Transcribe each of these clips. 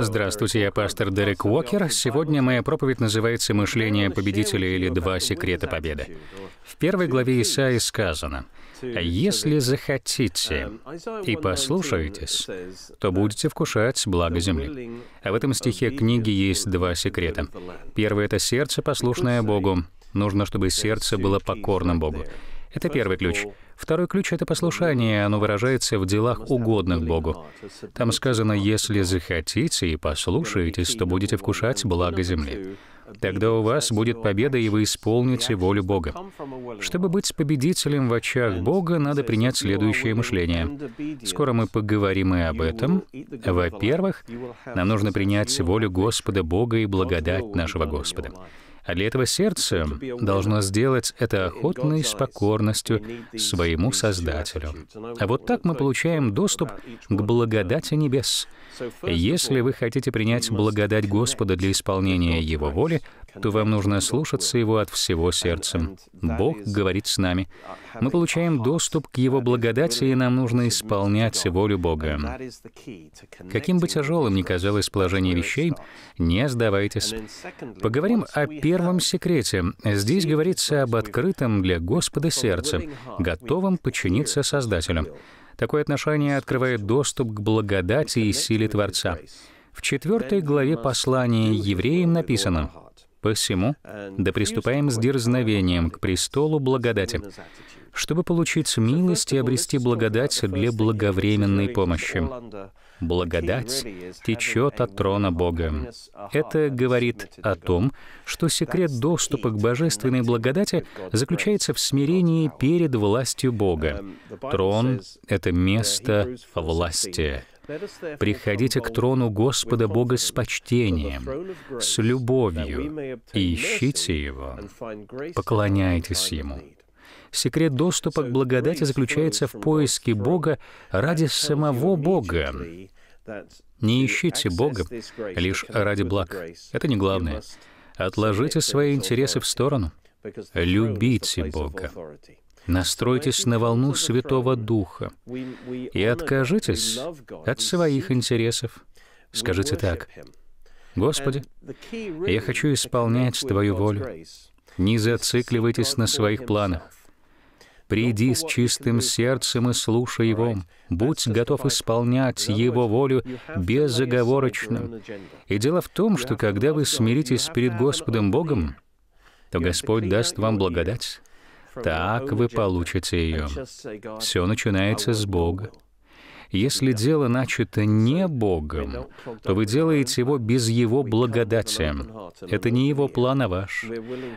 Здравствуйте, я пастор Дерек Уокер. Сегодня моя проповедь называется «Мышление победителя» или «Два секрета победы». В первой главе Исаии сказано, «Если захотите и послушаетесь, то будете вкушать благо земли». А в этом стихе книги есть два секрета. Первый — это сердце, послушное Богу. Нужно, чтобы сердце было покорным Богу. Это первый ключ. Второй ключ — это послушание, оно выражается в делах, угодных Богу. Там сказано, если захотите и послушаетесь, то будете вкушать благо земли. Тогда у вас будет победа, и вы исполните волю Бога. Чтобы быть победителем в очах Бога, надо принять следующее мышление. Скоро мы поговорим и об этом. Во-первых, нам нужно принять волю Господа Бога и благодать нашего Господа. А для этого сердце должно сделать это охотно и с покорностью своему Создателю. А вот так мы получаем доступ к благодати небес — если вы хотите принять благодать Господа для исполнения Его воли, то вам нужно слушаться Его от всего сердца. Бог говорит с нами. Мы получаем доступ к Его благодати, и нам нужно исполнять волю Бога. Каким бы тяжелым ни казалось положение вещей, не сдавайтесь. Поговорим о первом секрете. Здесь говорится об открытом для Господа сердце, готовом подчиниться Создателю. Такое отношение открывает доступ к благодати и силе Творца. В 4 главе послания евреям написано «Посему да приступаем с дерзновением к престолу благодати, чтобы получить милость и обрести благодать для благовременной помощи» благодать течет от трона Бога. Это говорит о том, что секрет доступа к божественной благодати заключается в смирении перед властью Бога. Трон — это место власти. Приходите к трону Господа Бога с почтением, с любовью, и ищите Его, поклоняйтесь Ему. Секрет доступа к благодати заключается в поиске Бога ради самого Бога, не ищите Бога лишь ради благ. Это не главное. Отложите свои интересы в сторону. Любите Бога. Настройтесь на волну Святого Духа и откажитесь от своих интересов. Скажите так, «Господи, я хочу исполнять Твою волю. Не зацикливайтесь на своих планах. Приди с чистым сердцем и слушай Его. Будь готов исполнять Его волю безоговорочно. И дело в том, что когда вы смиритесь перед Господом Богом, то Господь даст вам благодать. Так вы получите ее. Все начинается с Бога. Если дело начато не Богом, то вы делаете его без Его благодати. Это не Его план, а ваш.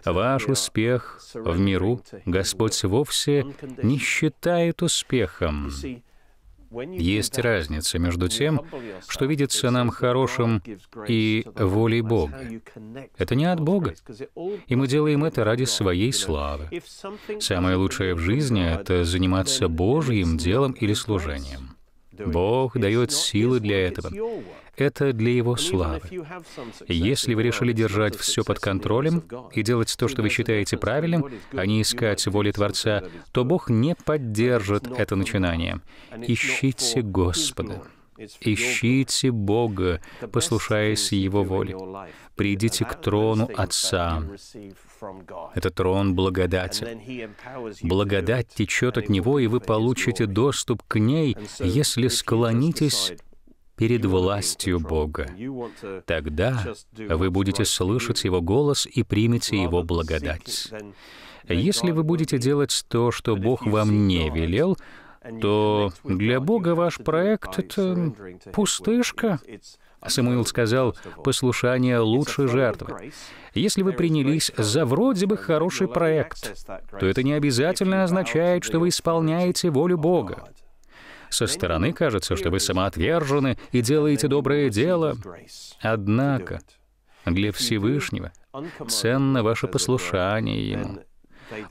Ваш успех в миру Господь вовсе не считает успехом. Есть разница между тем, что видится нам хорошим, и волей Бога. Это не от Бога, и мы делаем это ради своей славы. Самое лучшее в жизни — это заниматься Божьим делом или служением. Бог дает силы для этого. Это для Его славы. Если вы решили держать все под контролем и делать то, что вы считаете правильным, а не искать воли Творца, то Бог не поддержит это начинание. Ищите Господа. Ищите Бога, послушаясь Его воли. Придите к трону Отца. Это трон благодати. Благодать течет от Него, и вы получите доступ к ней, если склонитесь перед властью Бога. Тогда вы будете слышать Его голос и примете Его благодать. Если вы будете делать то, что Бог вам не велел, то для Бога ваш проект — это пустышка. Самуил сказал, «Послушание лучше жертвы». Если вы принялись за вроде бы хороший проект, то это не обязательно означает, что вы исполняете волю Бога. Со стороны кажется, что вы самоотвержены и делаете доброе дело. Однако для Всевышнего ценно ваше послушание Ему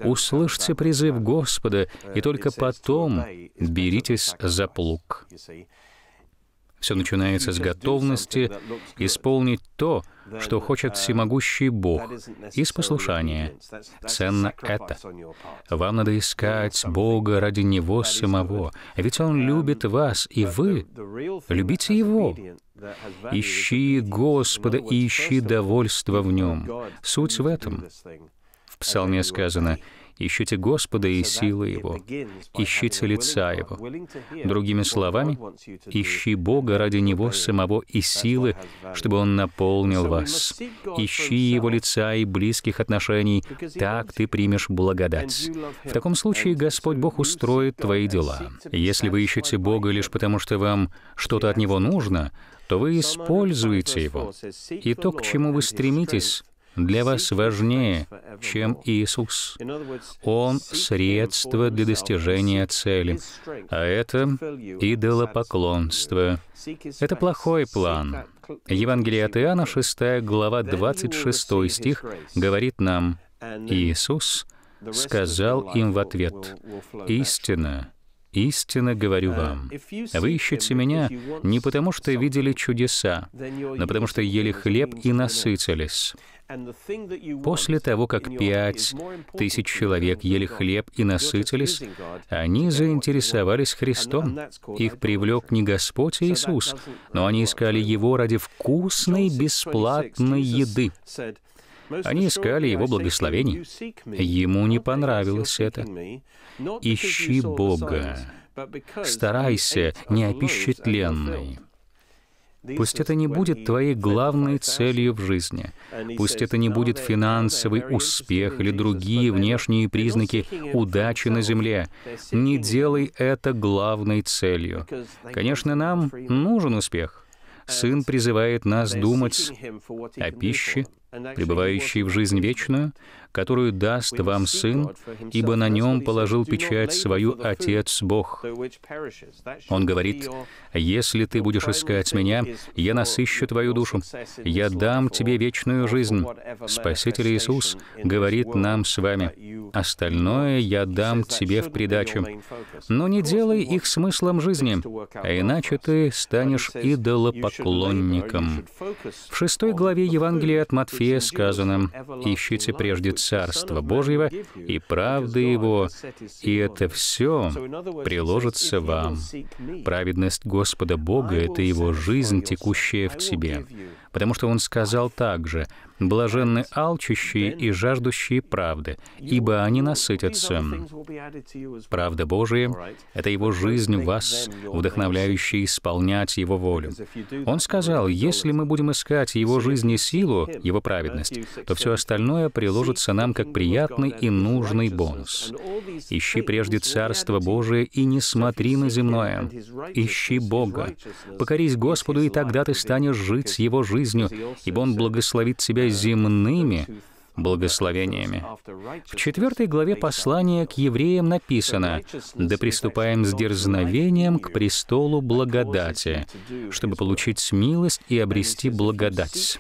услышьте призыв Господа, и только потом беритесь за плуг. Все начинается с готовности исполнить то, что хочет всемогущий Бог, и с послушания. Ценно это. Вам надо искать Бога ради Него самого, ведь Он любит вас, и вы любите Его. Ищи Господа и ищи довольство в Нем. Суть в этом. Псалме сказано, «Ищите Господа и силы Его, ищите лица Его». Другими словами, «Ищи Бога ради Него самого и силы, чтобы Он наполнил вас. Ищи Его лица и близких отношений, так ты примешь благодать». В таком случае Господь Бог устроит твои дела. Если вы ищете Бога лишь потому, что вам что-то от Него нужно, то вы используете Его. И то, к чему вы стремитесь, для вас важнее, чем Иисус. Он — средство для достижения цели, а это идолопоклонство. Это плохой план. Евангелие от Иоанна, 6 глава, 26 стих, говорит нам, «Иисус сказал им в ответ, «Истина, «Истинно говорю вам, вы ищете Меня не потому, что видели чудеса, но потому, что ели хлеб и насытились». После того, как пять тысяч человек ели хлеб и насытились, они заинтересовались Христом. Их привлек не Господь Иисус, но они искали Его ради вкусной бесплатной еды. Они искали его благословений. Ему не понравилось это. «Ищи Бога, старайся не о пищетленной». Пусть это не будет твоей главной целью в жизни. Пусть это не будет финансовый успех или другие внешние признаки удачи на земле. Не делай это главной целью. Конечно, нам нужен успех. Сын призывает нас думать о пище, пребывающий в жизнь вечную, которую даст вам Сын, ибо на нем положил печать свою Отец Бог. Он говорит, «Если ты будешь искать Меня, я насыщу твою душу, я дам тебе вечную жизнь». Спаситель Иисус говорит нам с вами, «Остальное я дам тебе в придачу, но не делай их смыслом жизни, а иначе ты станешь идолопоклонником». В шестой главе Евангелия от Матфея Тимофея сказано, «Ищите прежде Царство Божьего и правды Его, и это все приложится вам. Праведность Господа Бога — это Его жизнь, текущая в тебе потому что он сказал также, «Блаженны алчущие и жаждущие правды, ибо они насытятся». Правда Божия — это Его жизнь вас, вдохновляющая исполнять Его волю. Он сказал, «Если мы будем искать Его жизнь и силу, Его праведность, то все остальное приложится нам как приятный и нужный бонус. Ищи прежде Царство Божие и не смотри на земное. Ищи Бога. Покорись Господу, и тогда ты станешь жить с Его жизнью, жизнью, ибо Он благословит себя земными благословениями. В четвертой главе послания к евреям написано «Да приступаем с дерзновением к престолу благодати, чтобы получить милость и обрести благодать.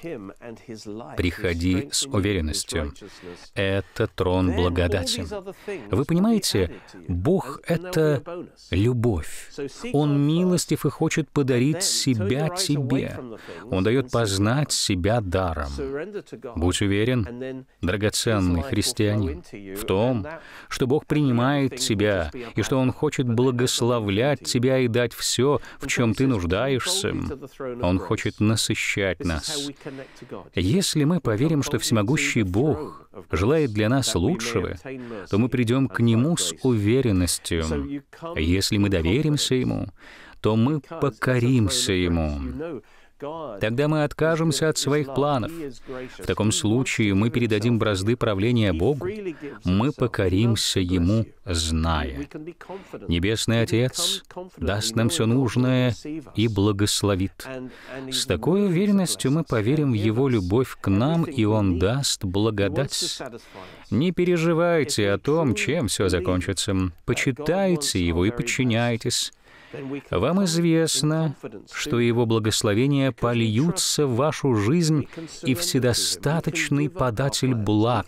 Приходи с уверенностью. Это трон благодати». Вы понимаете, Бог — это любовь. Он милостив и хочет подарить себя тебе. Он дает познать себя даром. Будь уверен, драгоценный христианин, в том, что Бог принимает тебя, и что Он хочет благословлять тебя и дать все, в чем ты нуждаешься. Он хочет насыщать нас. Если мы поверим, что всемогущий Бог желает для нас лучшего, то мы придем к Нему с уверенностью. Если мы доверимся Ему, то мы покоримся Ему. Тогда мы откажемся от своих планов. В таком случае мы передадим бразды правления Богу, мы покоримся Ему, зная. Небесный Отец даст нам все нужное и благословит. С такой уверенностью мы поверим в Его любовь к нам, и Он даст благодать. Не переживайте о том, чем все закончится. Почитайте Его и подчиняйтесь вам известно, что Его благословения польются в вашу жизнь, и вседостаточный податель благ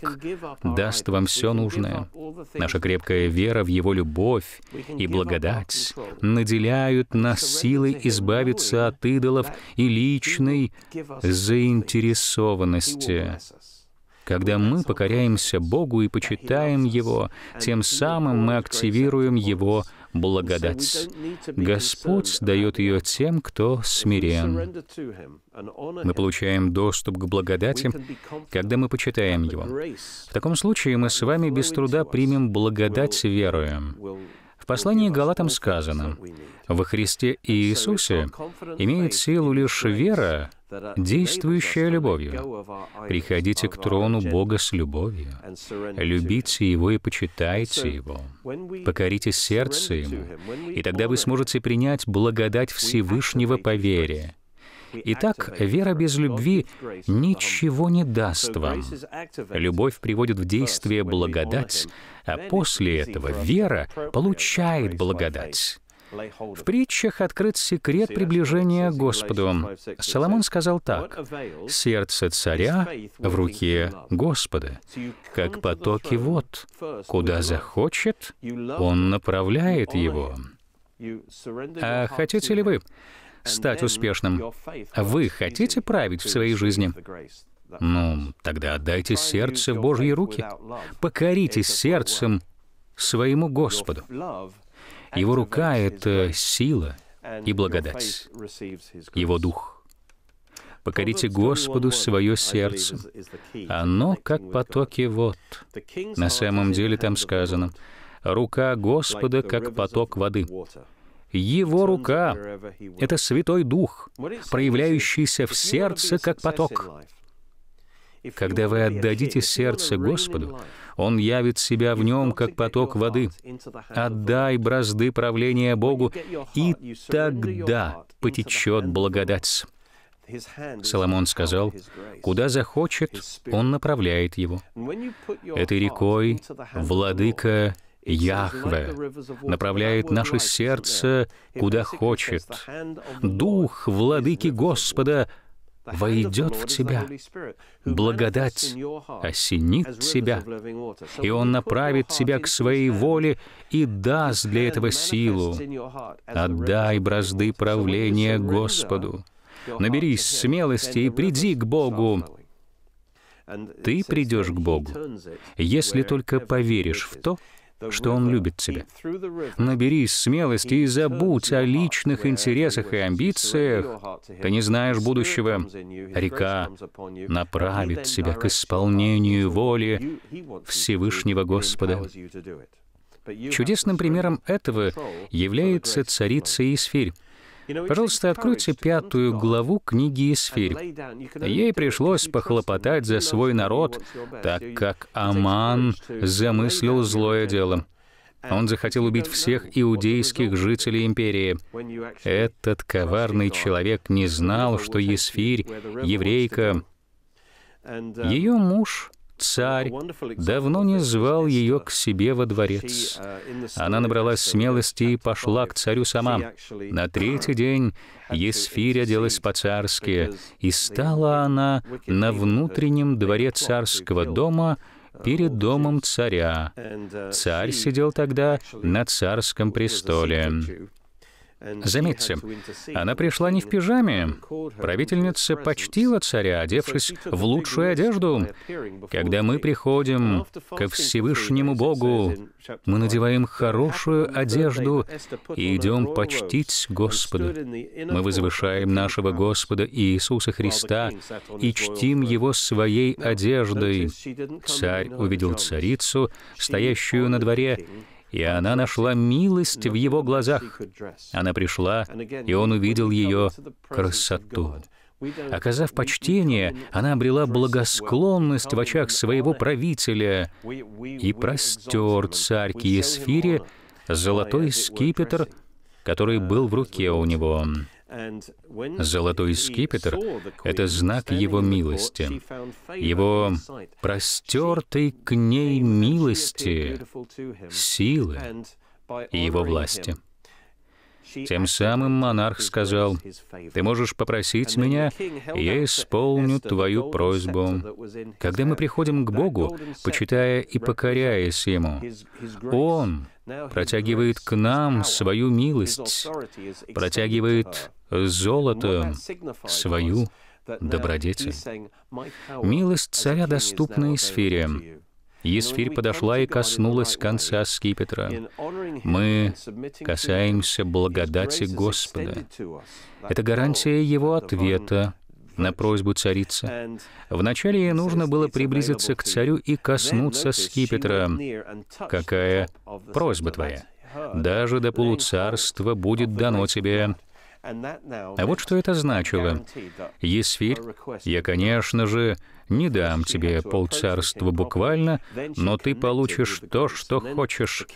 даст вам все нужное. Наша крепкая вера в Его любовь и благодать наделяют нас силой избавиться от идолов и личной заинтересованности. Когда мы покоряемся Богу и почитаем Его, тем самым мы активируем Его благодать. Господь дает ее тем, кто смирен. Мы получаем доступ к благодати, когда мы почитаем его. В таком случае мы с вами без труда примем благодать верою. В послании к Галатам сказано, «Во Христе Иисусе имеет силу лишь вера, действующая любовью. Приходите к трону Бога с любовью, любите Его и почитайте Его, покорите сердце Ему, и тогда вы сможете принять благодать Всевышнего по вере, Итак, вера без любви ничего не даст вам. Любовь приводит в действие благодать, а после этого вера получает благодать. В притчах открыт секрет приближения к Господу. Соломон сказал так, «Сердце царя в руке Господа, как потоки вод, куда захочет, он направляет его». А хотите ли вы стать успешным. Вы хотите править в своей жизни? Ну, тогда отдайте сердце в Божьи руки. Покоритесь сердцем своему Господу. Его рука — это сила и благодать. Его дух — Покорите Господу свое сердце. Оно как потоки вод. На самом деле там сказано, «Рука Господа как поток воды». Его рука — это Святой Дух, проявляющийся в сердце как поток. Когда вы отдадите сердце Господу, Он явит себя в нем, как поток воды. Отдай бразды правления Богу, и тогда потечет благодать. Соломон сказал, «Куда захочет, он направляет его». Этой рекой Владыка Яхве направляет наше сердце куда хочет. Дух Владыки Господа войдет в тебя. Благодать осенит тебя, и Он направит тебя к своей воле и даст для этого силу. Отдай бразды правления Господу. Наберись смелости и приди к Богу. Ты придешь к Богу, если только поверишь в то, что Он любит тебя. Наберись смелости и забудь о личных интересах и амбициях. Ты не знаешь будущего. Река направит тебя к исполнению воли Всевышнего Господа. Чудесным примером этого является царица Исфирь. Пожалуйста, откройте пятую главу книги Исфирь. Ей пришлось похлопотать за свой народ, так как Аман замыслил злое дело. Он захотел убить всех иудейских жителей империи. Этот коварный человек не знал, что Есфирь — еврейка. Ее муж царь давно не звал ее uh, к себе во дворец. Uh, она набралась смелости и пошла к царю сама. На uh, третий день Есфирь оделась по-царски, и стала она на внутреннем дворе царского дома перед домом царя. Царь сидел тогда на царском престоле. Заметьте, она пришла не в пижаме. Правительница почтила царя, одевшись в лучшую одежду. Когда мы приходим ко Всевышнему Богу, мы надеваем хорошую одежду и идем почтить Господа. Мы возвышаем нашего Господа Иисуса Христа и чтим Его своей одеждой. Царь увидел царицу, стоящую на дворе, и она нашла милость в его глазах. Она пришла, и он увидел ее красоту. Оказав почтение, она обрела благосклонность в очах своего правителя, и простер царь Киесфире золотой скипетр, который был в руке у него. Золотой скипетр — это знак Его милости, Его простертой к ней милости, силы и Его власти. Тем самым монарх сказал, «Ты можешь попросить меня, я исполню твою просьбу». Когда мы приходим к Богу, почитая и покоряясь Ему, Он протягивает к нам свою милость, протягивает золото свою добродетель. Милость царя доступна и сфере. Есфирь подошла и коснулась конца скипетра. Мы касаемся благодати Господа. Это гарантия Его ответа на просьбу царицы. Вначале ей нужно было приблизиться к царю и коснуться скипетра. «Какая просьба твоя? Даже до полуцарства будет дано тебе». А вот что это значило. Есфирь, я, конечно же, не дам тебе полцарства буквально, но ты получишь то, что хочешь».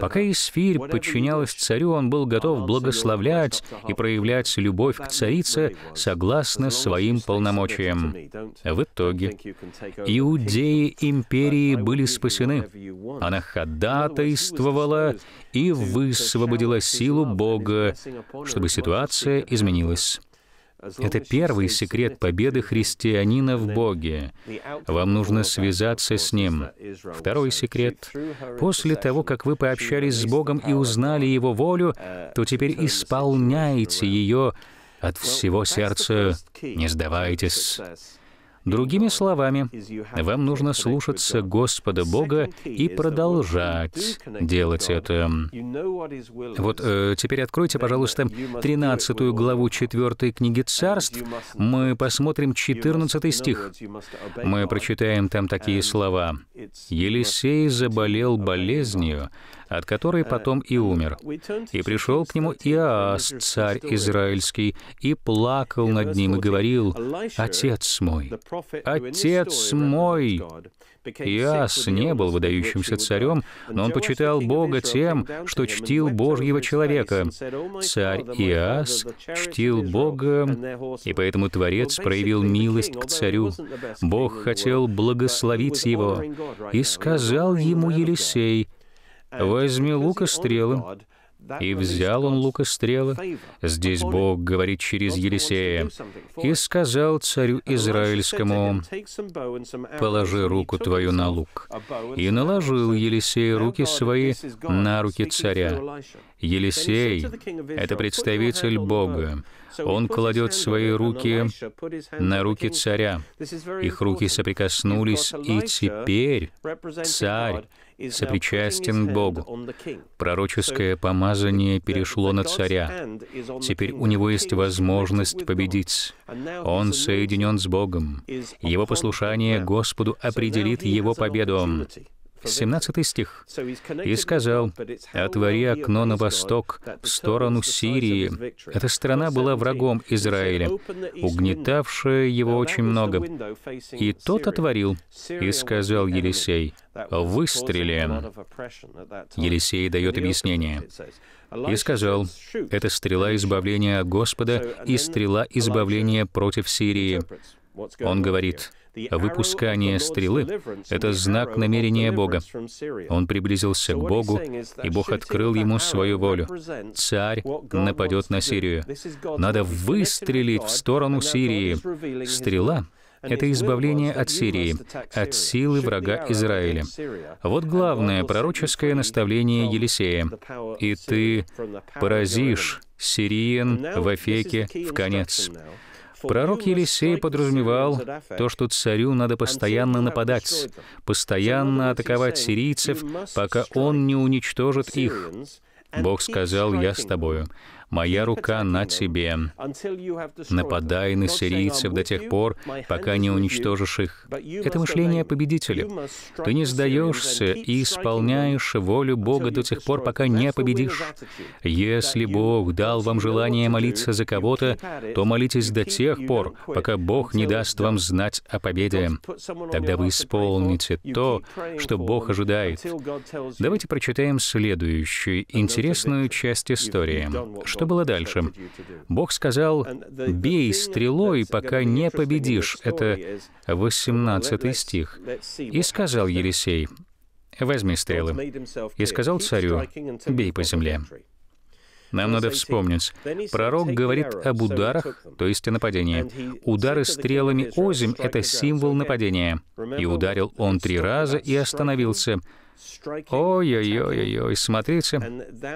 Пока Исфирь подчинялась царю, он был готов благословлять и проявлять любовь к царице согласно своим полномочиям. В итоге иудеи империи были спасены. Она ходатайствовала и высвободила силу Бога, чтобы ситуация изменилась. Это первый секрет победы христианина в Боге. Вам нужно связаться с Ним. Второй секрет. После того, как вы пообщались с Богом и узнали Его волю, то теперь исполняйте ее от всего сердца, не сдавайтесь. Другими словами, вам нужно слушаться Господа Бога и продолжать делать это. Вот э, теперь откройте, пожалуйста, 13 главу 4 книги Царств. Мы посмотрим 14 стих. Мы прочитаем там такие слова. «Елисей заболел болезнью, от которой потом и умер. И пришел к нему Иаас, царь израильский, и плакал над ним и говорил, «Отец мой, отец мой!» Иас не был выдающимся царем, но он почитал Бога тем, что чтил Божьего человека. Царь Иас чтил Бога, и поэтому Творец проявил милость к царю. Бог хотел благословить его, и сказал ему Елисей, «Возьми лук и стрелы». И взял он лук и стрелы, здесь Бог говорит через Елисея, и сказал царю Израильскому, «Положи руку твою на лук». И наложил Елисей руки свои на руки царя. Елисей — это представитель Бога. Он кладет свои руки на руки царя. Их руки соприкоснулись, и теперь царь сопричастен Богу. Пророческое помазание перешло на царя. Теперь у него есть возможность победить. Он соединен с Богом. Его послушание Господу определит его победу. 17 стих. «И сказал, «Отвори окно на восток, в сторону Сирии». Эта страна была врагом Израиля, угнетавшая его очень много. И тот отворил, и сказал Елисей, выстрелим. Елисей дает объяснение. И сказал, «Это стрела избавления Господа и стрела избавления против Сирии». Он говорит, Выпускание стрелы — это знак намерения Бога. Он приблизился к Богу, и Бог открыл ему свою волю. Царь нападет на Сирию. Надо выстрелить в сторону Сирии. Стрела это избавление от Сирии, от силы врага Израиля. Вот главное пророческое наставление Елисея. «И ты поразишь Сириен в Афеке в конец». Пророк Елисей подразумевал то, что царю надо постоянно нападать, постоянно атаковать сирийцев, пока он не уничтожит их. Бог сказал, «Я с тобою» моя рука на тебе. Нападай на сирийцев до тех пор, пока не уничтожишь их. Это мышление победителя. Ты не сдаешься и исполняешь волю Бога до тех пор, пока не победишь. Если Бог дал вам желание молиться за кого-то, то молитесь до тех пор, пока Бог не даст вам знать о победе. Тогда вы исполните то, что Бог ожидает. Давайте прочитаем следующую интересную часть истории. Что было дальше? Бог сказал, «Бей стрелой, пока не победишь». Это 18 стих. «И сказал Елисей, возьми стрелы». И сказал царю, «Бей по земле». Нам надо вспомнить. Пророк говорит об ударах, то есть о нападении. Удары стрелами озим — это символ нападения. «И ударил он три раза и остановился». Ой-ой-ой-ой, смотрите,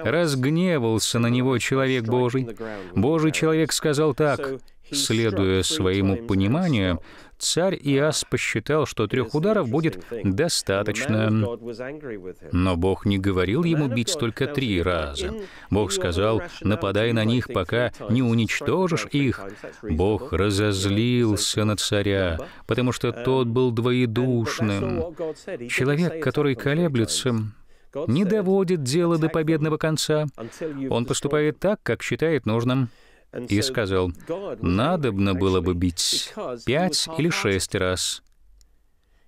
разгневался на него человек Божий. Божий человек сказал так, следуя своему пониманию, царь Иас посчитал, что трех ударов будет достаточно. Но Бог не говорил ему бить только три раза. Бог сказал, нападай на них, пока не уничтожишь их. Бог разозлился на царя, потому что um, тот был двоедушным. Человек, который колеблется, не доводит дело до победного конца. Он поступает так, как считает нужным и сказал, «Надобно было бы бить пять или шесть раз».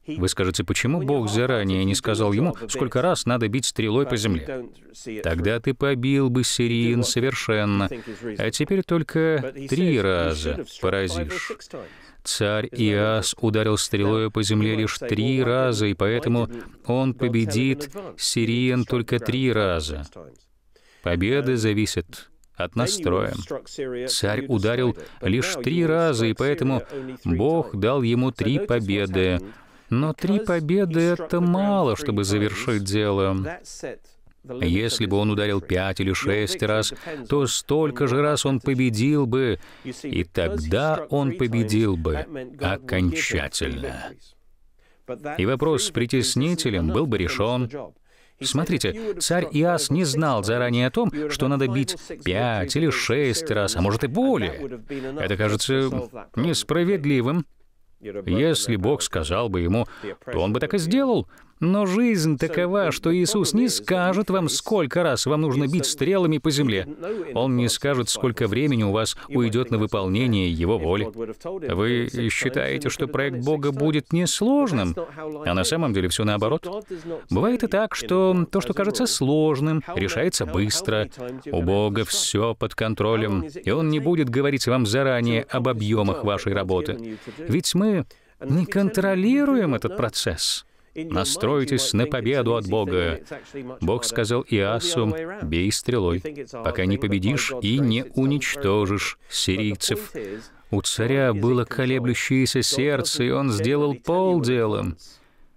Вы скажете, почему Бог заранее не сказал ему, сколько раз надо бить стрелой по земле? Тогда ты побил бы Сириин совершенно, а теперь только три раза поразишь. Царь Иас ударил стрелой по земле лишь три раза, и поэтому он победит Сириен только три раза. Победа um, зависит от нас Царь ударил лишь три раза, и поэтому Бог дал ему три победы. Но три победы — это мало, чтобы завершить дело. Если бы он ударил пять или шесть раз, то столько же раз он победил бы, и тогда он победил бы окончательно. И вопрос с притеснителем был бы решен. Смотрите, царь Иас не знал заранее о том, что надо бить пять или шесть раз, а может и более. Это кажется несправедливым. Если Бог сказал бы ему, то он бы так и сделал. Но жизнь такова, что Иисус не скажет вам, сколько раз вам нужно бить стрелами по земле. Ну, Он не скажет, сколько времени у вас уйдет на выполнение Его воли. Вы считаете, что проект Бога будет несложным, а на самом деле все наоборот. Бывает и так, что то, что кажется сложным, решается быстро. У Бога все под контролем, и Он не будет говорить вам заранее об объемах вашей работы. Ведь мы не контролируем этот процесс. Настройтесь на победу от Бога. Бог сказал Иасу, бей стрелой, пока не победишь и не уничтожишь сирийцев. У царя было колеблющееся сердце, и он сделал полделом.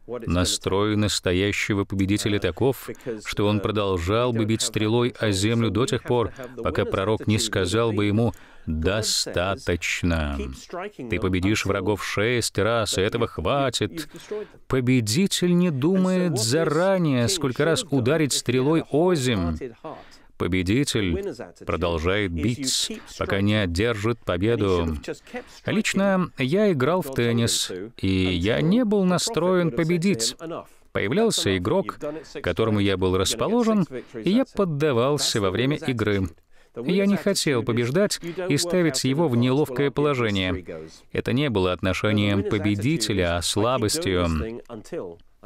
Настрой настоящего победителя таков, что он продолжал бы бить стрелой о землю до тех пор, пока пророк не сказал бы ему, достаточно. Ты победишь врагов шесть раз, и этого хватит. Победитель не думает заранее, сколько раз ударить стрелой озим. Победитель продолжает бить, пока не одержит победу. Лично я играл в теннис, и я не был настроен победить. Появлялся игрок, к которому я был расположен, и я поддавался во время игры. Я не хотел побеждать и ставить его в неловкое положение. Это не было отношением победителя, а слабостью.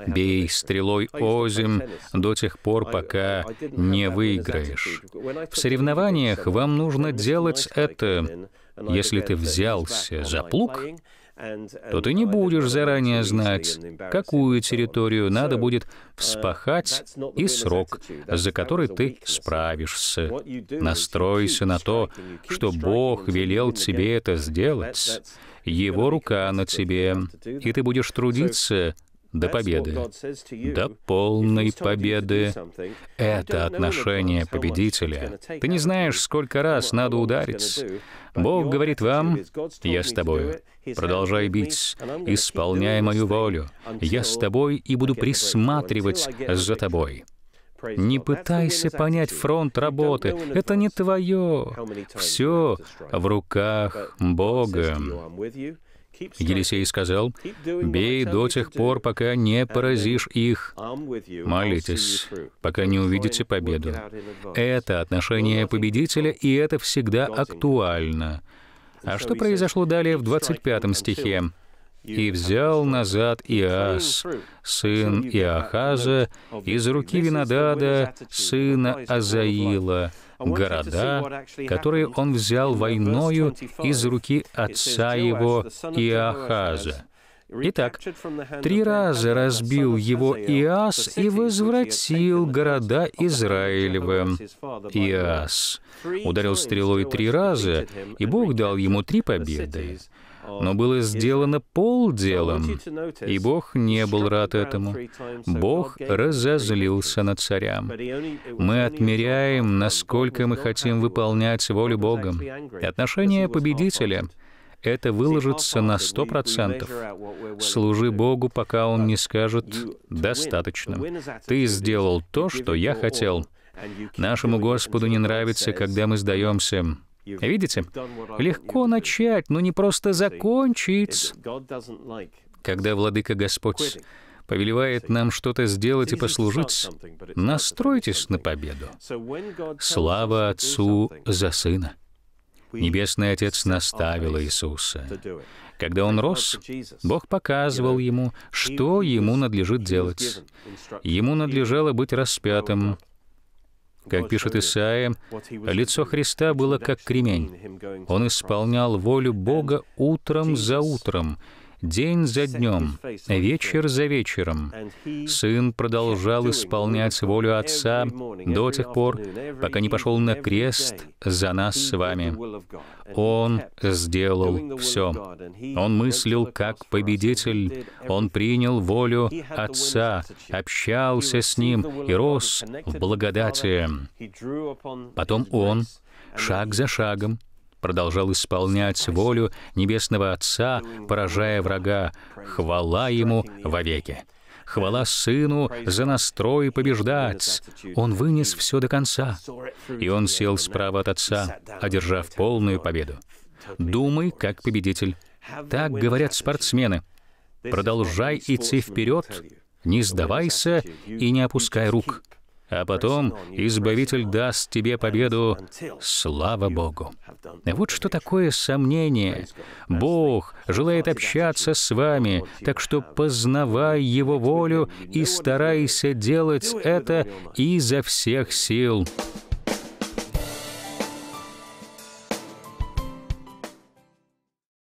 Бей стрелой озим до тех пор, пока не выиграешь. В соревнованиях вам нужно делать это. Если ты взялся за плуг, то ты um, не будешь заранее знать, какую территорию надо будет uh, вспахать и срок, за который ты справишься. Настройся на то, что Бог велел тебе это сделать, Его рука на тебе, и ты будешь трудиться до победы, до полной победы. Это отношение победителя. Ты не знаешь, сколько раз надо ударить. Бог говорит вам, «Я с тобою». Продолжай бить, исполняй мою волю. Я с тобой и буду присматривать за тобой. Не пытайся понять фронт работы. Это не твое. Все в руках Бога. Елисей сказал, «Бей до тех пор, пока не поразишь их. Молитесь, пока не увидите победу». Это отношение победителя, и это всегда актуально. А что произошло далее в 25 стихе? и взял назад Иас, сын Иахаза, из руки Винодада, сына Азаила, города, которые он взял войною из руки отца его Иахаза. Итак, три раза разбил его Иас и возвратил города Израилевым. Иас ударил стрелой три раза, и Бог дал ему три победы но было сделано полделом, и Бог не был рад этому. Бог разозлился на царя. Мы отмеряем, насколько мы хотим выполнять волю Бога. И отношение победителя — это выложится на сто процентов. Служи Богу, пока Он не скажет «достаточно». Ты сделал то, что я хотел. Нашему Господу не нравится, когда мы сдаемся. Видите? Легко начать, но не просто закончить. Когда Владыка Господь повелевает нам что-то сделать и послужить, настройтесь на победу. Слава Отцу за Сына. Небесный Отец наставил Иисуса. Когда он рос, Бог показывал ему, что ему надлежит делать. Ему надлежало быть распятым, как пишет Исаия, лицо Христа было как кремень. Он исполнял волю Бога утром за утром, день за днем, вечер за вечером. Сын продолжал исполнять волю Отца до тех пор, пока не пошел на крест за нас с вами. Он сделал все. Он мыслил как победитель. Он принял волю Отца, общался с Ним и рос в благодати. Потом Он, шаг за шагом, продолжал исполнять волю Небесного Отца, поражая врага. Хвала Ему вовеки. Хвала Сыну за настрой побеждать. Он вынес все до конца. И он сел справа от Отца, одержав полную победу. Думай, как победитель. Так говорят спортсмены. Продолжай идти вперед, не сдавайся и не опускай рук а потом Избавитель даст тебе победу. Слава Богу! Вот что такое сомнение. Бог желает общаться с вами, так что познавай Его волю и старайся делать это изо всех сил.